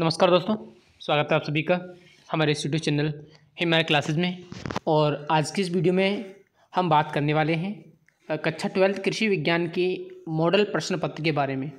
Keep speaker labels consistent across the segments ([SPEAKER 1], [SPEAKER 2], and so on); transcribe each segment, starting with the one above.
[SPEAKER 1] नमस्कार दोस्तों स्वागत है आप सभी का हमारे यूट्यूब चैनल हिमालय क्लासेस में और आज की इस वीडियो में हम बात करने वाले हैं कक्षा ट्वेल्थ कृषि विज्ञान के मॉडल प्रश्न पत्र के बारे में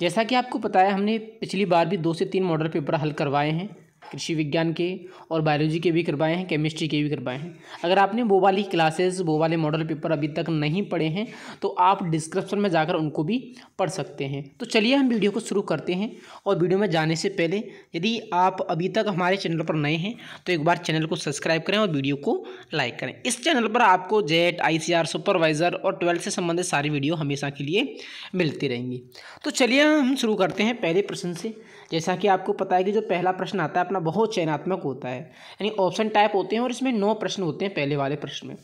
[SPEAKER 1] जैसा कि आपको पता है हमने पिछली बार भी दो से तीन मॉडल पेपर हल करवाए हैं कृषि विज्ञान के और बायोलॉजी के भी करवाए हैं केमिस्ट्री के भी करवाए हैं अगर आपने वो वाली क्लासेस वो वाले मॉडल पेपर अभी तक नहीं पढ़े हैं तो आप डिस्क्रिप्शन में जाकर उनको भी पढ़ सकते हैं तो चलिए हम वीडियो को शुरू करते हैं और वीडियो में जाने से पहले यदि आप अभी तक हमारे चैनल पर नए हैं तो एक बार चैनल को सब्सक्राइब करें और वीडियो को लाइक करें इस चैनल पर आपको जेट आई सुपरवाइज़र और ट्वेल्थ से संबंधित सारी वीडियो हमेशा के लिए मिलती रहेंगी तो चलिए हम शुरू करते हैं पहले प्रश्न से जैसा कि आपको पता है कि जो पहला प्रश्न आता है अपना बहुत चयनात्मक होता है यानी ऑप्शन टाइप होते हैं और इसमें नौ प्रश्न होते हैं पहले वाले प्रश्न में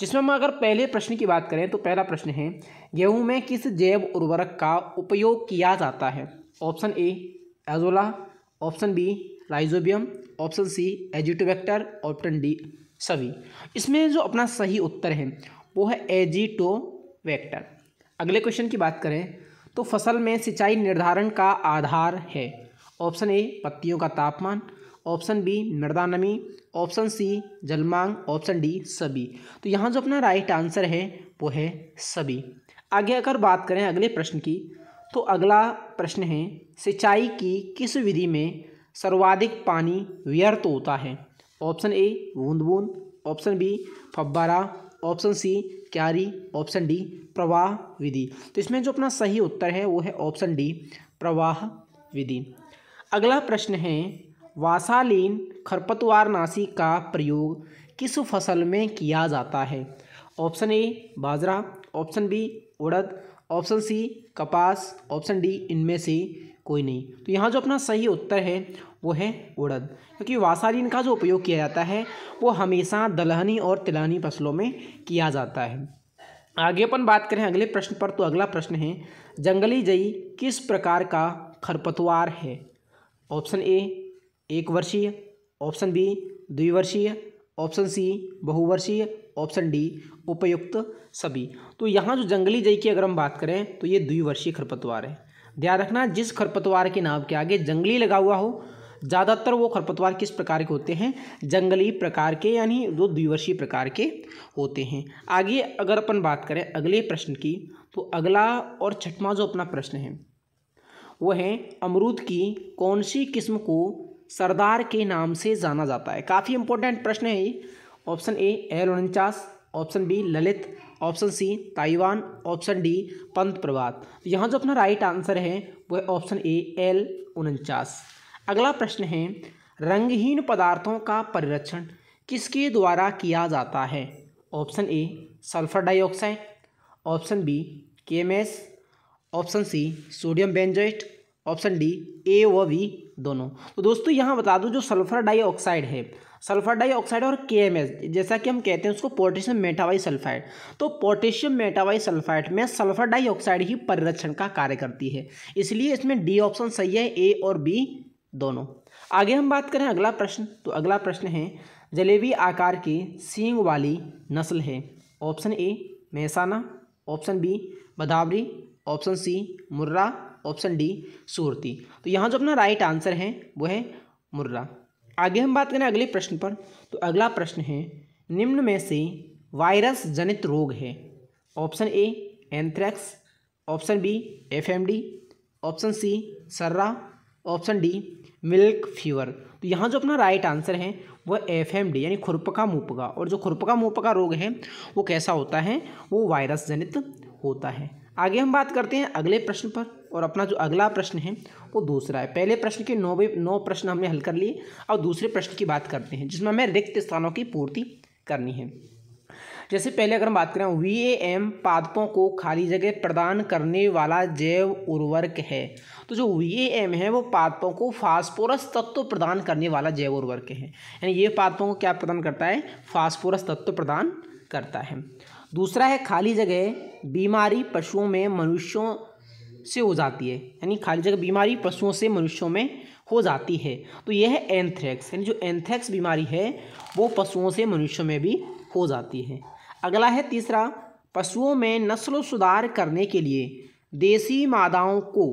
[SPEAKER 1] जिसमें हम अगर पहले प्रश्न की बात करें तो पहला प्रश्न है गेहूँ में किस जैव उर्वरक का उपयोग किया जाता है option A azolla option B rhizobium option C azotobacter option D सभी इसमें जो अपना सही उत्तर है वो है एजिटो वेक्टर अगले क्वेश्चन की बात करें तो फसल में सिंचाई निर्धारण का आधार है ऑप्शन ए पत्तियों का तापमान ऑप्शन बी मृदा नमी ऑप्शन सी जलमांग ऑप्शन डी सभी तो यहाँ जो अपना राइट आंसर है वो है सभी आगे अगर बात करें अगले प्रश्न की तो अगला प्रश्न है सिंचाई की किस विधि में सर्वाधिक पानी व्यर्थ होता है ऑप्शन ए बूंद बूंद ऑप्शन बी फब्बारा ऑप्शन सी क्यारी ऑप्शन डी प्रवाह विधि तो इसमें जो अपना सही उत्तर है वो है ऑप्शन डी प्रवाह विधि अगला प्रश्न है वासालीन खरपतवारनाशी का प्रयोग किस फसल में किया जाता है ऑप्शन ए बाजरा ऑप्शन बी उड़द ऑप्शन सी कपास ऑप्शन डी इनमें से कोई नहीं तो यहाँ जो अपना सही उत्तर है वो है उड़द क्योंकि वासालीन का जो उपयोग किया जाता है वो हमेशा दलहनी और तिलहनी फसलों में किया जाता है आगे अपन बात करें अगले प्रश्न पर तो अगला प्रश्न है जंगली जई किस प्रकार का खरपतवार है ऑप्शन ए एक वर्षीय ऑप्शन बी द्विवर्षीय ऑप्शन सी बहुवर्षीय ऑप्शन डी उपयुक्त सभी तो यहाँ जो जंगली जई की अगर हम बात करें तो ये द्विवर्षीय खरपतवार है ध्यान रखना जिस खरपतवार के नाम के आगे जंगली लगा हुआ हो ज़्यादातर वो खरपतवार किस प्रकार के होते हैं जंगली प्रकार के यानी जो द्विवर्षीय प्रकार के होते हैं आगे अगर अपन बात करें अगले प्रश्न की तो अगला और छठवा जो अपना प्रश्न है वह अमरूद की कौन सी किस्म को सरदार के नाम से जाना जाता है काफ़ी इंपॉर्टेंट प्रश्न है ये ऑप्शन ए एल उनचास option B Lalit option C Taiwan option D Pant Prabhat तो यहाँ जो अपना राइट आंसर है वह ऑप्शन ए एल उनचास अगला प्रश्न है रंगहीन पदार्थों का परिरक्षण किसके द्वारा किया जाता है option A sulphur dioxide option B केमेस option C sodium benzoate option D A व वी दोनों तो दोस्तों यहाँ बता दूँ जो सल्फर डाइऑक्साइड है सल्फर डाइऑक्साइड और के जैसा कि हम कहते हैं उसको पोटेशियम मेटावाई सल्फाइड तो पोटेशियम मेटावाई सल्फाइड में सल्फर डाइऑक्साइड ही परिरक्षण का कार्य करती है इसलिए इसमें डी ऑप्शन सही है ए और बी दोनों आगे हम बात करें अगला प्रश्न तो अगला प्रश्न है जलेबी आकार की सींग वाली नस्ल है option A Mehsana option B Bhadawari option C Murrah option D Surti तो यहाँ जो अपना राइट आंसर है वो है मुर्रा आगे हम बात करें अगले प्रश्न पर तो अगला प्रश्न है निम्न में से वायरस जनित रोग है option A anthrax option B FMD option C surra option D milk fever तो यहाँ जो अपना राइट आंसर है वह एफ एम डी यानी खुरपका मुपका और जो खुरपका मुपका रोग है वो कैसा होता है वो वायरस जनित होता है आगे हम बात करते हैं अगले प्रश्न पर और अपना जो अगला प्रश्न है वो दूसरा है पहले प्रश्न के नौ नौ प्रश्न हमने हल कर लिए और दूसरे प्रश्न की बात करते हैं जिसमें हमें रिक्त स्थानों की पूर्ति करनी है जैसे पहले अगर हम बात करें वी ए एम पादपों को खाली जगह प्रदान करने वाला जैव उर्वरक है तो जो वी ए एम है वो पादपों को फास्फोरस तत्व प्रदान करने वाला जैव उर्वरक है यानी ये पादपों को क्या प्रदान करता है फास्फोरस तत्व प्रदान करता है दूसरा है खाली जगह बीमारी पशुओं में मनुष्यों से हो जाती है यानी खाली जगह बीमारी पशुओं से मनुष्यों में हो जाती है तो यह है एंथ्रैक्स यानी जो एंथ्रैक्स बीमारी है वो पशुओं से मनुष्यों में भी हो जाती है अगला है तीसरा पशुओं में नस्ल सुधार करने के लिए देसी मादाओं को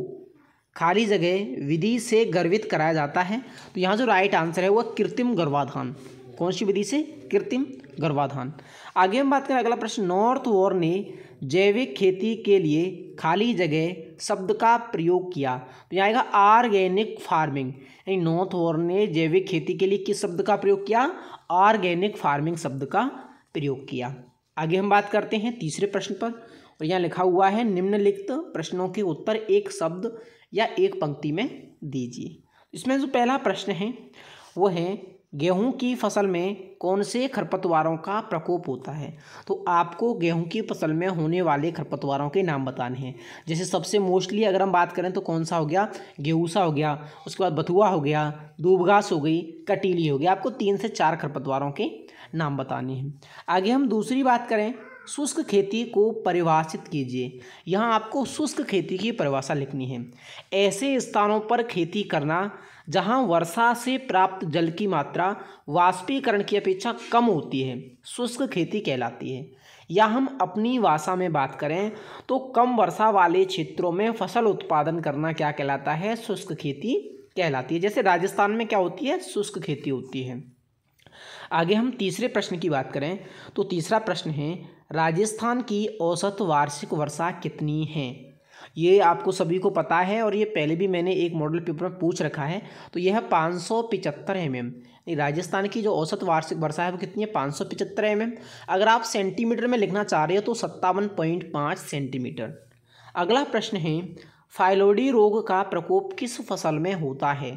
[SPEAKER 1] खाली जगह विधि से गर्वित कराया जाता है तो यहाँ जो राइट आंसर है वह कृत्रिम गर्भाधान कौन सी विधि से कृत्रिम गर्भाधान आगे हम बात करें अगला प्रश्न नॉर्थ वॉर ने जैविक खेती के लिए खाली जगह शब्द का प्रयोग किया तो यहाँ आएगा आर्गेनिक फार्मिंग यानी नॉर्थ वॉर ने जैविक खेती के लिए किस शब्द का प्रयोग किया आर्गेनिक फार्मिंग शब्द का प्रयोग किया आगे हम बात करते हैं तीसरे प्रश्न पर और यहाँ लिखा हुआ है निम्नलिखित प्रश्नों के उत्तर एक शब्द या एक पंक्ति में दीजिए इसमें जो पहला प्रश्न है वो है गेहूं की फसल में कौन से खरपतवारों का प्रकोप होता है तो आपको गेहूं की फसल में होने वाले खरपतवारों के नाम बताने हैं जैसे सबसे मोस्टली अगर हम बात करें तो कौन सा हो गया गेहूसा हो गया उसके बाद बथुआ हो गया दूबघास हो गई कटीली हो गई आपको तीन से चार खरपतवारों के नाम बताने हैं आगे हम दूसरी बात करें शुष्क खेती को परिभाषित कीजिए यहाँ आपको शुष्क खेती की परिभाषा लिखनी है ऐसे स्थानों पर खेती करना जहां वर्षा से प्राप्त जल की मात्रा वाष्पीकरण की अपेक्षा कम होती है शुष्क खेती कहलाती है या हम अपनी भाषा में बात करें तो कम वर्षा वाले क्षेत्रों में फसल उत्पादन करना क्या कहलाता है शुष्क खेती कहलाती है जैसे राजस्थान में क्या होती है शुष्क खेती होती है आगे हम तीसरे प्रश्न की बात करें तो तीसरा प्रश्न है राजस्थान की औसत वार्षिक वर्षा कितनी है ये आपको सभी को पता है और ये पहले भी मैंने एक मॉडल पेपर में पूछ रखा है तो यह पाँच सौ पिचहत्तर एम एम राजस्थान की जो औसत वार्षिक वर्षा है वो कितनी है पाँच सौ पिचहत्तर एम एम अगर आप सेंटीमीटर में लिखना चाह रहे हो तो सत्तावन पॉइंट पाँच सेंटीमीटर अगला प्रश्न है फाइलोडी रोग का प्रकोप किस फसल में होता है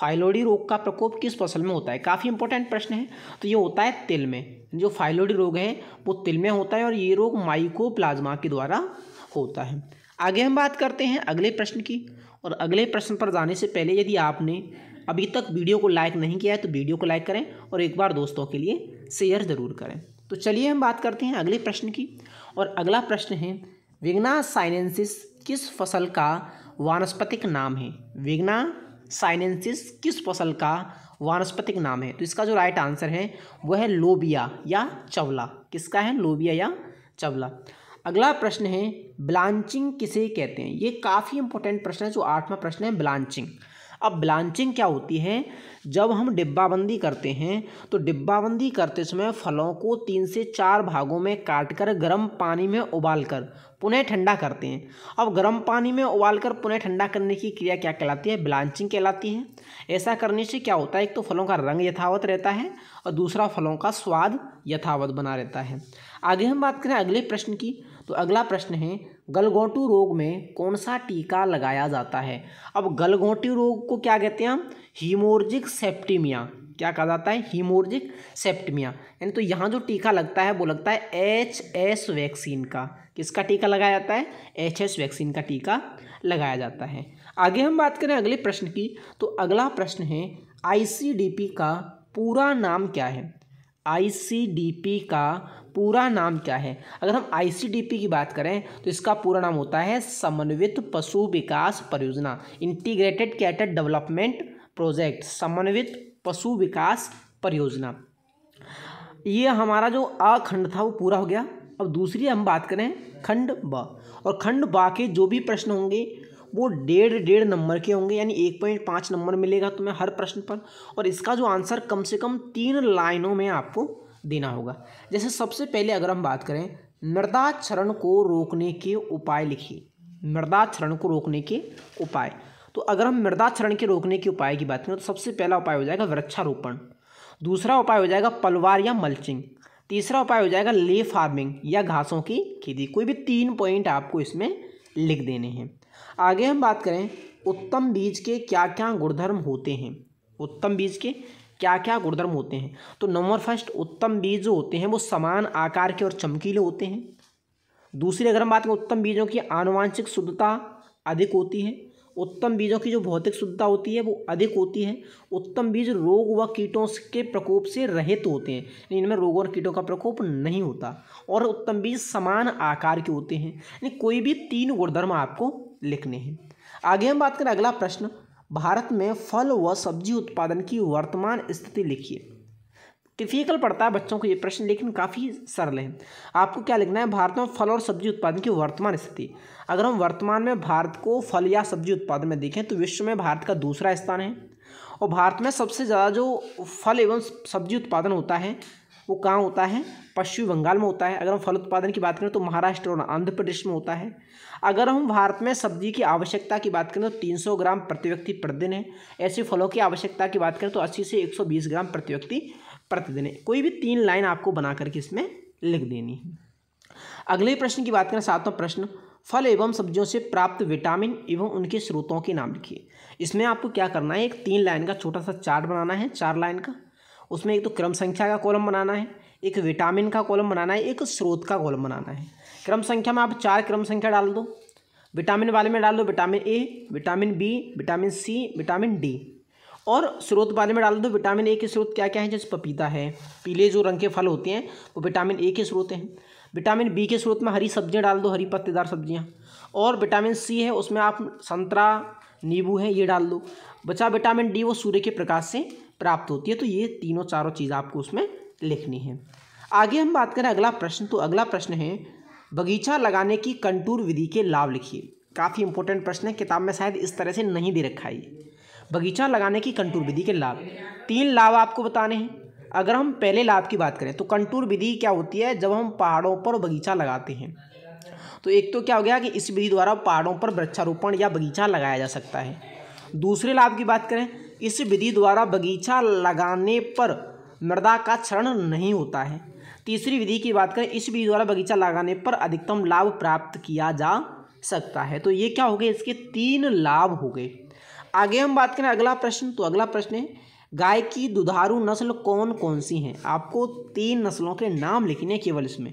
[SPEAKER 1] फाइलोडी रोग का प्रकोप किस फसल में होता है काफ़ी इंपॉर्टेंट प्रश्न है तो ये होता है तिल में जो फाइलोडी रोग है वो तिल में होता है और ये रोग माइको प्लाज्मा के द्वारा होता है आगे हम बात करते हैं अगले प्रश्न की और अगले प्रश्न पर जाने से पहले यदि आपने अभी तक वीडियो को लाइक नहीं किया है तो वीडियो को लाइक करें और एक बार दोस्तों के लिए शेयर ज़रूर करें तो चलिए हम बात करते हैं अगले प्रश्न की और अगला प्रश्न है विग्ना साइनेंसिस किस फसल का वानस्पतिक नाम है विग्ना साइनेंसिस किस फसल का वानस्पतिक नाम है तो इसका जो राइट आंसर है वह है लोबिया या चवला किसका है लोबिया या चवला अगला प्रश्न है ब्लांचिंग किसे कहते हैं ये काफ़ी इंपॉर्टेंट प्रश्न है जो आठवां प्रश्न है ब्लांचिंग अब ब्लांचिंग क्या होती है जब हम डिब्बाबंदी करते हैं तो डिब्बाबंदी करते समय फलों को तीन से चार भागों में काटकर गर्म पानी में उबालकर पुनः ठंडा करते हैं अब गर्म पानी में उबालकर पुनः ठंडा करने की क्रिया क्या कहलाती है ब्लांचिंग कहलाती है ऐसा करने से क्या होता है एक तो फलों का रंग यथावत रहता है और दूसरा फलों का स्वाद यथावत बना रहता है आगे हम बात करें अगले प्रश्न की तो अगला प्रश्न है गलगोटू रोग में कौन सा टीका लगाया जाता है अब गलगोटू रोग को क्या कहते हैं हम हीमोर्जिक सेप्टीमिया क्या कहा जाता है हीमोर्जिक सेप्टमिया यानी तो यहाँ जो टीका लगता है वो लगता है एच एस वैक्सीन का किसका टीका लगाया जाता है एच एस वैक्सीन का टीका लगाया जाता है आगे हम बात करें अगले प्रश्न की तो अगला प्रश्न है आई का पूरा नाम क्या है आई का पूरा नाम क्या है अगर हम आई की बात करें तो इसका पूरा नाम होता है समन्वित पशु विकास परियोजना इंटीग्रेटेड कैटर डेवलपमेंट प्रोजेक्ट समन्वित पशु विकास परियोजना ये हमारा जो अखंड खंड था वो पूरा हो गया अब दूसरी हम बात करें खंड ब और खंड बा के जो भी प्रश्न होंगे वो डेढ़ डेढ़ नंबर के होंगे यानी एक पॉइंट पाँच नंबर मिलेगा तुम्हें हर प्रश्न पर और इसका जो आंसर कम से कम तीन लाइनों में आपको देना होगा जैसे सबसे पहले अगर हम बात करें मृदाक्षरण को रोकने के उपाय लिखिए क्षरण को रोकने के उपाय तो अगर हम मृदाक्षरण के रोकने के उपाय की बात करें तो सबसे पहला उपाय हो जाएगा वृक्षारोपण दूसरा उपाय हो जाएगा पलवार या मल्चिंग तीसरा उपाय हो जाएगा ले फार्मिंग या घासों की खेती कोई भी तीन पॉइंट आपको इसमें लिख देने हैं आगे हम बात करें उत्तम बीज के क्या क्या गुणधर्म होते हैं उत्तम बीज के क्या क्या गुणधर्म होते हैं तो नंबर फर्स्ट उत्तम बीज जो होते हैं वो समान आकार के और चमकीले होते हैं दूसरी अगर हम बात करें उत्तम बीजों की आनुवांशिक शुद्धता अधिक होती है उत्तम बीजों की जो भौतिक शुद्धता होती है वो अधिक होती है उत्तम बीज रोग व कीटों के प्रकोप से रहित होते हैं इनमें रोग और कीटों का प्रकोप नहीं होता और उत्तम बीज समान आकार के होते हैं यानी कोई भी तीन गुणधर्म आपको लिखने हैं आगे हम बात करें अगला प्रश्न भारत में फल व सब्जी उत्पादन की वर्तमान स्थिति लिखिए डिफिकल्ट पड़ता है बच्चों को ये प्रश्न लेकिन काफ़ी सरल है आपको क्या लिखना है भारत में फल और सब्जी उत्पादन की वर्तमान स्थिति अगर हम वर्तमान में भारत को फल या सब्जी उत्पादन में देखें तो विश्व में भारत का दूसरा स्थान है और भारत में सबसे ज़्यादा जो फल एवं सब्जी उत्पादन होता है वो कहाँ होता है पश्चिमी बंगाल में होता है अगर हम फल उत्पादन की बात करें तो महाराष्ट्र और आंध्र प्रदेश में होता है अगर हम भारत में सब्जी की आवश्यकता की बात करें तो 300 ग्राम प्रति व्यक्ति प्रतिदिन है ऐसे फलों की आवश्यकता की बात करें तो 80 से 120 ग्राम प्रति व्यक्ति प्रतिदिन कोई भी तीन लाइन आपको बना करके इसमें लिख देनी है अगले प्रश्न की बात करें सातवां प्रश्न फल एवं सब्जियों से प्राप्त विटामिन एवं उनके स्रोतों के नाम लिखिए इसमें आपको क्या करना है एक तीन लाइन का छोटा सा चार्ट बनाना है चार लाइन का उसमें एक तो क्रम संख्या का कॉलम बनाना है एक विटामिन का कॉलम बनाना है एक स्रोत का कॉलम बनाना है क्रम संख्या में आप चार क्रम संख्या डाल दो विटामिन वाले में डाल दो vitamin A vitamin B vitamin C vitamin D और स्रोत बारे में डाल दो विटामिन ए के स्रोत क्या क्या है जैसे पपीता है पीले जो रंग के फल होते हैं वो विटामिन ए के स्रोत हैं विटामिन बी के स्रोत में हरी सब्जियाँ डाल दो हरी पत्तेदार सब्ज़ियाँ और विटामिन सी है उसमें आप संतरा नींबू है ये डाल दो बचा विटामिन डी वो सूर्य के प्रकाश से प्राप्त होती है तो ये तीनों चारों चीज़ आपको उसमें लिखनी है आगे हम बात करें अगला प्रश्न तो अगला प्रश्न है बगीचा लगाने की कंटूर विधि के लाभ लिखिए काफ़ी इंपॉर्टेंट प्रश्न है किताब में शायद इस तरह से नहीं दे रखा है बगीचा लगाने की कंटूर विधि के लाभ तीन लाभ आपको बताने हैं अगर हम पहले लाभ की बात करें तो कंटूर विधि क्या होती है जब हम पहाड़ों पर बगीचा लगाते हैं तो एक तो क्या हो गया कि इस विधि द्वारा पहाड़ों पर वृक्षारोपण या बगीचा लगाया जा सकता है दूसरे लाभ की बात करें इस विधि द्वारा बगीचा लगाने पर मृदा का क्षरण नहीं होता है तीसरी विधि की बात करें इस विधि द्वारा बगीचा लगाने पर अधिकतम लाभ प्राप्त किया जा सकता है तो ये क्या हो गए इसके तीन लाभ हो गए आगे हम बात करें अगला प्रश्न तो अगला प्रश्न है गाय की दुधारू नस्ल कौन कौन सी हैं आपको तीन नस्लों के नाम लिखने हैं केवल इसमें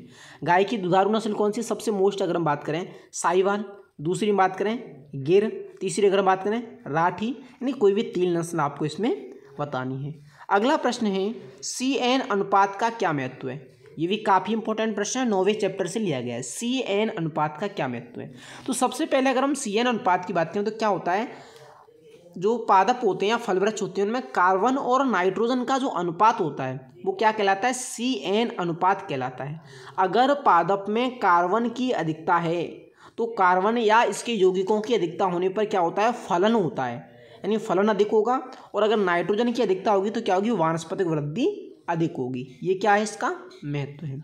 [SPEAKER 1] गाय की दुधारू नस्ल कौन सी सबसे मोस्ट अगर हम बात करें साहिवाल दूसरी बात करें गिर तीसरी अगर हम बात करें राठी यानी कोई भी तीन नस्ल आपको इसमें बतानी है अगला प्रश्न है सी एन अनुपात का क्या महत्व है ये भी काफ़ी इंपॉर्टेंट प्रश्न है नौवे चैप्टर से लिया गया है सी एन अनुपात का क्या महत्व है तो सबसे पहले अगर हम सी एन अनुपात की बात करें तो क्या होता है जो पादप होते हैं या फल वृक्ष होते हैं उनमें कार्बन और नाइट्रोजन का जो अनुपात होता है वो क्या कहलाता है सी एन अनुपात कहलाता है अगर पादप में कार्बन की अधिकता है तो कार्बन या इसके यौगिकों की अधिकता होने पर क्या होता है फलन होता है यानी फलन अधिक होगा और अगर नाइट्रोजन की अधिकता होगी तो क्या होगी वानस्पतिक वृद्धि अधिक होगी ये क्या है इसका महत्व है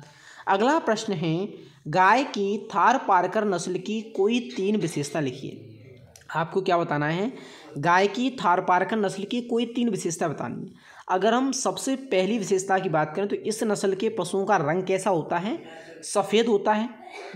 [SPEAKER 1] अगला प्रश्न है गाय की थार पारकर नस्ल की कोई तीन विशेषता लिखिए आपको क्या बताना है गाय की थारपारकन नस्ल की कोई तीन विशेषता बतानी है अगर हम सबसे पहली विशेषता की बात करें तो इस नस्ल के पशुओं का रंग कैसा होता है सफ़ेद होता है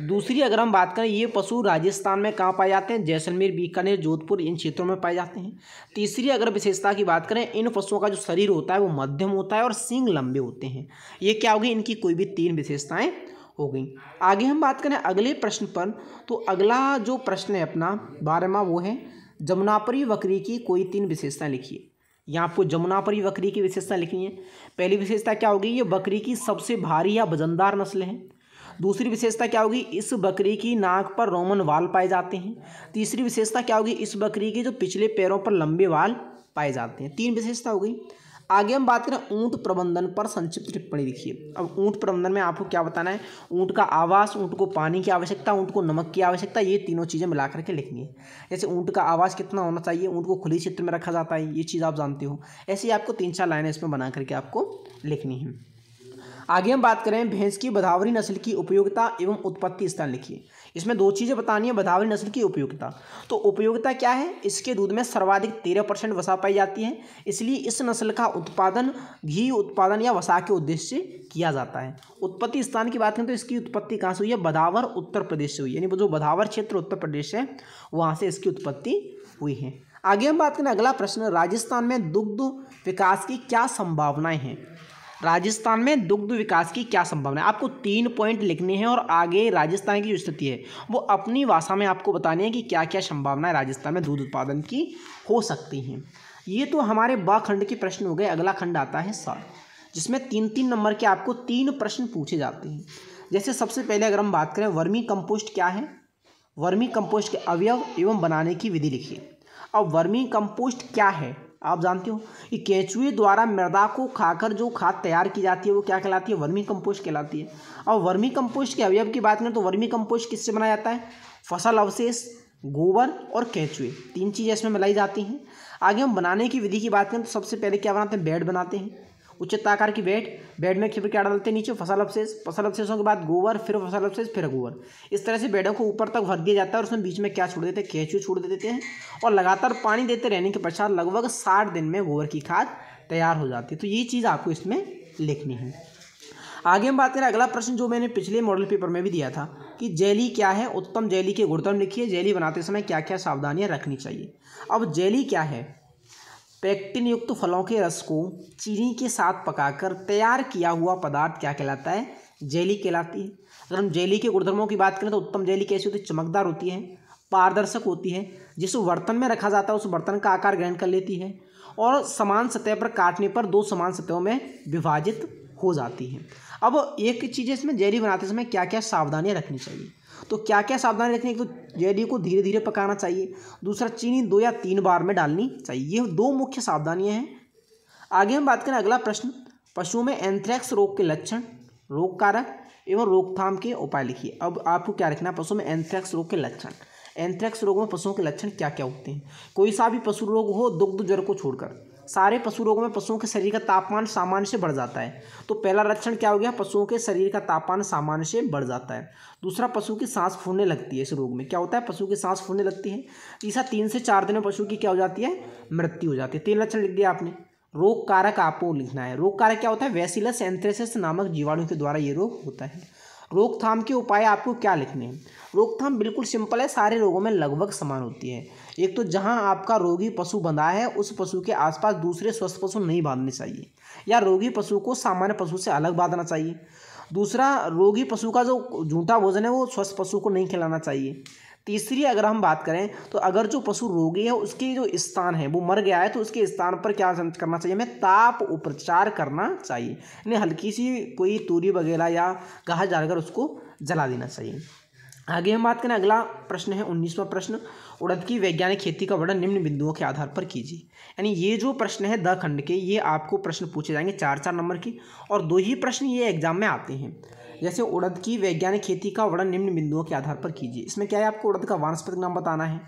[SPEAKER 1] दूसरी अगर हम बात करें ये पशु राजस्थान में कहाँ पाए जाते हैं जैसलमेर बीकानेर जोधपुर इन क्षेत्रों में पाए जाते हैं तीसरी अगर विशेषता की बात करें इन पशुओं का जो शरीर होता है वो मध्यम होता है और सींग लंबे होते हैं ये क्या होगी इनकी कोई भी तीन विशेषताएँ हो गई आगे हम बात करें अगले प्रश्न पर तो अगला जो प्रश्न है अपना बारहवा वो है जमुनापरी वक्री की कोई तीन विशेषता लिखिए यहाँ आपको जमुनापरी वक्री की विशेषता लिखनी है पहली विशेषता क्या होगी ये बकरी की सबसे भारी या वजनदार नस्ल है दूसरी विशेषता क्या होगी इस बकरी की नाक पर रोमन वाल पाए जाते हैं तीसरी विशेषता क्या होगी इस बकरी के जो पिछले पैरों पर लंबे वाल पाए जाते हैं तीन विशेषता हो गई आगे हम बात करें ऊँट प्रबंधन पर संक्षिप्त टिप्पणी लिखिए अब ऊँट प्रबंधन में आपको क्या बताना है ऊँट का आवास ऊँट को पानी की आवश्यकता ऊँट को नमक की आवश्यकता ये तीनों चीज़ें मिला करके लिखनी है जैसे ऊँट का आवास कितना होना चाहिए ऊँट को खुले क्षेत्र में रखा जाता है ये चीज़ आप जानते हो ऐसे ही आपको तीन चार लाइनें इसमें बना करके आपको लिखनी है आगे हम बात करें भैंस की बधावरी नस्ल की उपयोगिता एवं उत्पत्ति स्थान लिखिए इसमें दो चीज़ें बतानी है बदावरी नस्ल की उपयोगिता तो उपयोगिता क्या है इसके दूध में सर्वाधिक तेरह परसेंट वसा पाई जाती है इसलिए इस नस्ल का उत्पादन घी उत्पादन या वसा के उद्देश्य से किया जाता है उत्पत्ति स्थान की बात करें तो इसकी उत्पत्ति कहाँ से हुई है बदावर उत्तर प्रदेश से हुई यानी जो बदावर क्षेत्र उत्तर प्रदेश है वहाँ से इसकी उत्पत्ति हुई है आगे हम बात करें अगला प्रश्न राजस्थान में दुग्ध विकास की क्या संभावनाएँ हैं राजस्थान में दुग्ध विकास की क्या संभावना है आपको तीन पॉइंट लिखने हैं और आगे राजस्थान की जो स्थिति है वो अपनी भाषा में आपको बतानी है कि क्या क्या संभावनाएं राजस्थान में दूध उत्पादन की हो सकती हैं ये तो हमारे ब खंड के प्रश्न हो गए अगला खंड आता है स जिसमें तीन तीन नंबर के आपको तीन प्रश्न पूछे जाते हैं जैसे सबसे पहले अगर हम बात करें वर्मी कंपोस्ट क्या है वर्मी कंपोस्ट के अवयव एवं बनाने की विधि लिखिए अब वर्मी कंपोस्ट क्या है आप जानते हो कि केचुए द्वारा मृदा को खाकर जो खाद तैयार की जाती है वो क्या कहलाती है वर्मी कंपोस्ट कहलाती है और वर्मी कंपोस्ट के अवयव की बात करें तो वर्मी कंपोस्ट किससे बनाया जाता है फसल अवशेष गोबर और केचुए तीन चीज़ें इसमें मिलाई जाती हैं आगे हम बनाने की विधि की बात करें तो सबसे पहले क्या बनाते हैं बेड बनाते हैं उचित आकार की बेड बेड में खिपर क्या डालते हैं नीचे फसल अवशेष फसल अवशेषों के बाद गोबर फिर फसल अवशेष फिर गोबर इस तरह से बेडों को ऊपर तक भर दिया जाता है और उसमें बीच में क्या छोड़ देते हैं केचू छोड़ देते हैं और लगातार पानी देते रहने के पश्चात लगभग साठ दिन में गोबर की खाद तैयार हो जाती है तो ये चीज़ आपको इसमें लिखनी है आगे हम बात करें अगला प्रश्न जो मैंने पिछले मॉडल पेपर में भी दिया था कि जैली क्या है उत्तम जैली के गुणतम लिखिए जैली बनाते समय क्या क्या सावधानियां रखनी चाहिए अब जैली क्या है पेक्टिन युक्त फलों के रस को चीनी के साथ पकाकर तैयार किया हुआ पदार्थ क्या कहलाता है जेली कहलाती है अगर हम जेली के गुणधर्मों की बात करें तो उत्तम जेली कैसी होती है चमकदार होती है पारदर्शक होती है जिस बर्तन में रखा जाता है उस बर्तन का आकार ग्रहण कर लेती है और समान सतह पर काटने पर दो समान सतहों में विभाजित हो जाती है अब एक चीज़ इसमें जेली बनाते समय क्या क्या सावधानियाँ रखनी चाहिए तो क्या क्या सावधानी रखनी है तो जेडी को धीरे धीरे पकाना चाहिए दूसरा चीनी दो या तीन बार में डालनी चाहिए ये दो मुख्य सावधानियाँ हैं आगे हम बात करें अगला प्रश्न पशुओं में एंथ्रैक्स रोग के लक्षण रोग कारक एवं रोकथाम के उपाय लिखिए अब आपको क्या रखना है पशुओं में एंथ्रैक्स रोग के लक्षण एंथ्रैक्स रोग में पशुओं के लक्षण क्या क्या होते हैं कोई सा भी पशु रोग हो दुग्ध जर को छोड़कर सारे पशु रोगों में पशुओं के शरीर का तापमान सामान्य से बढ़ जाता है तो पहला लक्षण क्या हो गया पशुओं के शरीर का तापमान सामान्य से बढ़ जाता है दूसरा पशु की सांस फूलने लगती है इस रोग में क्या होता है पशु की सांस फूलने लगती है तीसरा तीन से चार दिन में पशु की क्या हो जाती है मृत्यु हो जाती है तीन लक्षण लिख दिया आपने रोग कारक आपको लिखना है रोग कारक क्या होता है वैसिलस एंथ्रेसिस नामक जीवाणु के द्वारा ये रोग होता है रोकथाम के उपाय आपको क्या लिखने हैं रोकथाम बिल्कुल सिंपल है सारे रोगों में लगभग समान होती है एक तो जहां आपका रोगी पशु बंधा है उस पशु के आसपास दूसरे स्वस्थ पशु नहीं बांधने चाहिए या रोगी पशु को सामान्य पशु से अलग बांधना चाहिए दूसरा रोगी पशु का जो झूठा भोजन है वो स्वस्थ पशु को नहीं खिलाना चाहिए तीसरी अगर हम बात करें तो अगर जो पशु रोगी है उसके जो स्थान है वो मर गया है तो उसके स्थान पर क्या करना चाहिए हमें ताप उपचार करना चाहिए यानी हल्की सी कोई तूरी वगैरह या कहा जाकर उसको जला देना चाहिए आगे हम बात करें अगला प्रश्न है उन्नीसवा प्रश्न उड़द की वैज्ञानिक खेती का वर्णन निम्न बिंदुओं के आधार पर कीजिए यानी ये जो प्रश्न है द खंड के ये आपको प्रश्न पूछे जाएंगे चार चार नंबर के और दो ही प्रश्न ये एग्जाम में आते हैं जैसे उड़द की वैज्ञानिक खेती का वर्णन निम्न बिंदुओं के आधार पर कीजिए इसमें क्या है आपको उड़द का वानस्पतिक नाम बताना है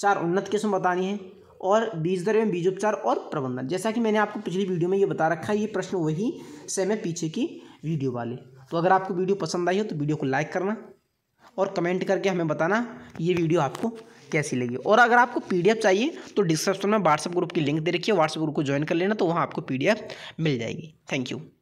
[SPEAKER 1] चार उन्नत किस्म बतानी है और बीज दर एवं बीजोपचार और प्रबंधन जैसा कि मैंने आपको पिछली वीडियो में ये बता रखा है ये प्रश्न वही सेम है पीछे की वीडियो वाले तो अगर आपको वीडियो पसंद आई हो तो वीडियो को लाइक करना और कमेंट करके हमें बताना ये वीडियो आपको कैसी लगी और अगर आपको पीडीएफ चाहिए तो डिस्क्रिप्शन में व्हाट्सएप ग्रुप की लिंक दे रखी है व्हाट्सएप ग्रुप को ज्वाइन कर लेना तो वहाँ आपको पीडीएफ मिल जाएगी थैंक यू